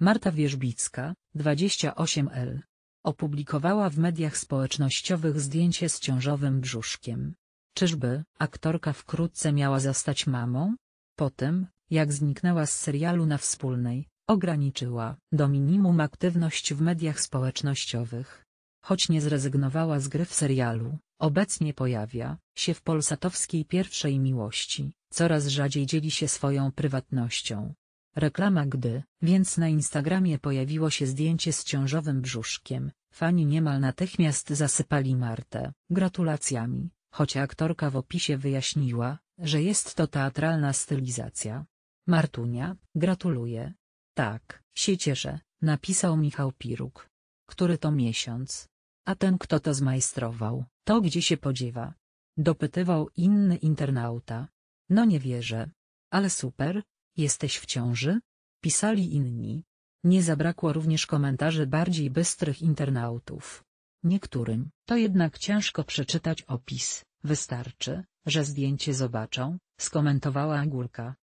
Marta Wierzbicka, 28L, opublikowała w mediach społecznościowych zdjęcie z ciążowym brzuszkiem. Czyżby aktorka wkrótce miała zostać mamą? Po tym, jak zniknęła z serialu na wspólnej, ograniczyła do minimum aktywność w mediach społecznościowych. Choć nie zrezygnowała z gry w serialu, obecnie pojawia się w polsatowskiej pierwszej miłości, coraz rzadziej dzieli się swoją prywatnością. Reklama gdy, więc na Instagramie pojawiło się zdjęcie z ciążowym brzuszkiem, fani niemal natychmiast zasypali Martę gratulacjami, choć aktorka w opisie wyjaśniła, że jest to teatralna stylizacja. Martunia, gratuluję. Tak, się cieszę, napisał Michał Piruk. Który to miesiąc? A ten kto to zmajstrował, to gdzie się podziewa? Dopytywał inny internauta. No nie wierzę. Ale super, Jesteś w ciąży? Pisali inni. Nie zabrakło również komentarzy bardziej bystrych internautów. Niektórym to jednak ciężko przeczytać opis, wystarczy, że zdjęcie zobaczą, skomentowała Agurka.